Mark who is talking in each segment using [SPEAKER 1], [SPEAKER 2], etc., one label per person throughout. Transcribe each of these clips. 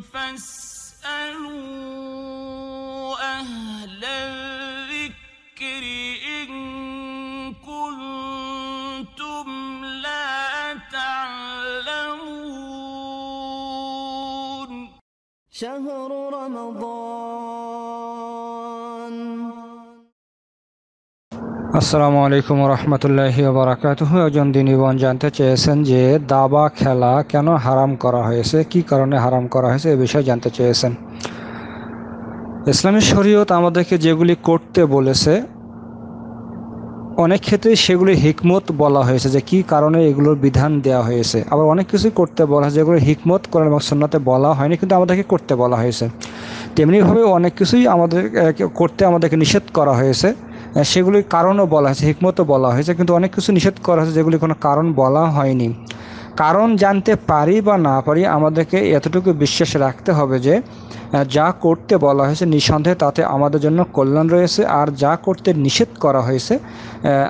[SPEAKER 1] فاسألوا أهل الذكر إن كنتم لا تعلمون شهر رمضان আসসালামু আলাইকুম রহমতুল্লাহি বারাকাতুহ একজন দিনীবন জানতে চেয়েছেন যে দাবা খেলা কেন হারাম করা হয়েছে কি কারণে হারাম করা হয়েছে এ বিষয়ে জানতে চেয়েছেন ইসলামী শরীয়ত আমাদেরকে যেগুলি করতে বলেছে অনেক ক্ষেত্রে সেগুলি হিকমত বলা হয়েছে যে কি কারণে এগুলোর বিধান দেয়া হয়েছে আবার অনেক কিছু করতে বলা হয়েছে যেগুলো হিকমত করেন এবং সন্ন্যতে বলা হয়নি কিন্তু আমাদেরকে করতে বলা হয়েছে তেমনিভাবে অনেক কিছুই আমাদের করতে আমাদেরকে নিষেধ করা হয়েছে সেগুলির কারণও বলা হয়েছে হিকমতও বলা হয়েছে কিন্তু অনেক কিছু নিষেধ করা হয়েছে যেগুলি কোনো কারণ বলা হয়নি কারণ জানতে পারি বা না পারি আমাদেরকে এতটুকু বিশ্বাস রাখতে হবে যে যা করতে বলা হয়েছে নিঃসন্দেহে তাতে আমাদের জন্য কল্যাণ রয়েছে আর যা করতে নিষেধ করা হয়েছে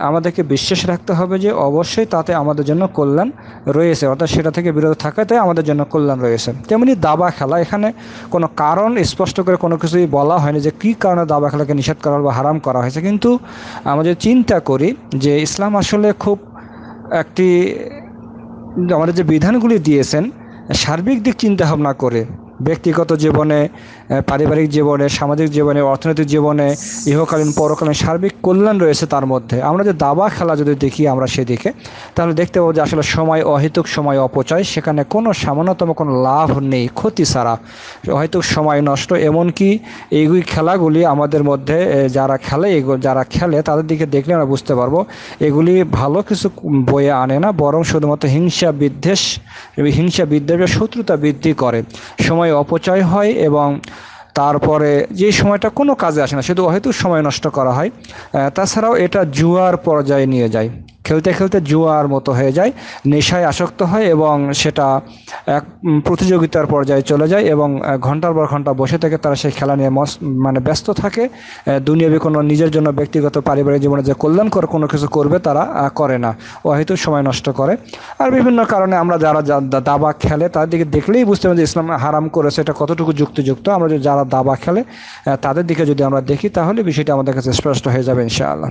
[SPEAKER 1] আমাদেরকে বিশ্বাস রাখতে হবে যে অবশ্যই তাতে আমাদের জন্য কল্যাণ রয়েছে অর্থাৎ সেটা থেকে বিরত থাকাতে আমাদের জন্য কল্যাণ রয়েছে তেমনি দাবা খেলা এখানে কোনো কারণ স্পষ্ট করে কোনো কিছুই বলা হয়নি যে কী কারণে দাবা খেলাকে নিষেধ করা বা হারাম করা হয়েছে কিন্তু আমরা যদি চিন্তা করি যে ইসলাম আসলে খুব একটি আমাদের যে বিধানগুলি দিয়েছেন সার্বিক দিক চিন্তা ভাবনা করে ব্যক্তিগত জীবনে পারিবারিক জীবনে সামাজিক জীবনে অর্থনৈতিক জীবনে ইহকালীন পরকালীন সার্বিক কল্যাণ রয়েছে তার মধ্যে আমরা যে দাবা খেলা যদি দেখি আমরা সেদিকে তাহলে দেখতে পাবো যে আসলে সময় অহেতুক সময় অপচয় সেখানে কোনো সামান্যতম কোনো লাভ নেই ক্ষতি ছাড়া অহেতুক সময় নষ্ট এমনকি এইগুলি খেলাগুলি আমাদের মধ্যে যারা খেলে যারা খেলে তাদের দিকে দেখলে আমরা বুঝতে পারবো এগুলি ভালো কিছু বয়ে আনে না বরং শুধুমাত্র হিংসা বিদ্বেষ হিংসা বিদ্বেষ শত্রুতা বৃদ্ধি করে সময় অপচয় হয় এবং তারপরে যে সময়টা কোনো কাজে আসে না শুধু হয়তো সময় নষ্ট করা হয় তাছাড়াও এটা জুয়ার পর্যায়ে নিয়ে যায় খেলতে খেলতে জুয়ার মতো হয়ে যায় নেশায় আসক্ত হয় এবং সেটা এক প্রতিযোগিতার পর্যায়ে চলে যায় এবং ঘন্টার পর ঘন্টা বসে থেকে তারা সেই খেলা নিয়ে মানে ব্যস্ত থাকে দুনিয়াবি কোনো নিজের জন্য ব্যক্তিগত পারিবারিক জীবনে যে কল্যাণকর কোনো কিছু করবে তারা করে না ও হয়তো সময় নষ্ট করে আর বিভিন্ন কারণে আমরা যারা দাবা খেলে তাদের দিকে দেখলেই বুঝতে পারি যে ইসলাম হারাম করে সেটা কতটুকু যুক্তিযুক্ত আমরা যারা দাবা খেলে তাদের দিকে যদি আমরা দেখি তাহলে বিষয়টি আমাদের কাছে স্পষ্ট হয়ে যাবে ইনশাআল্লাহ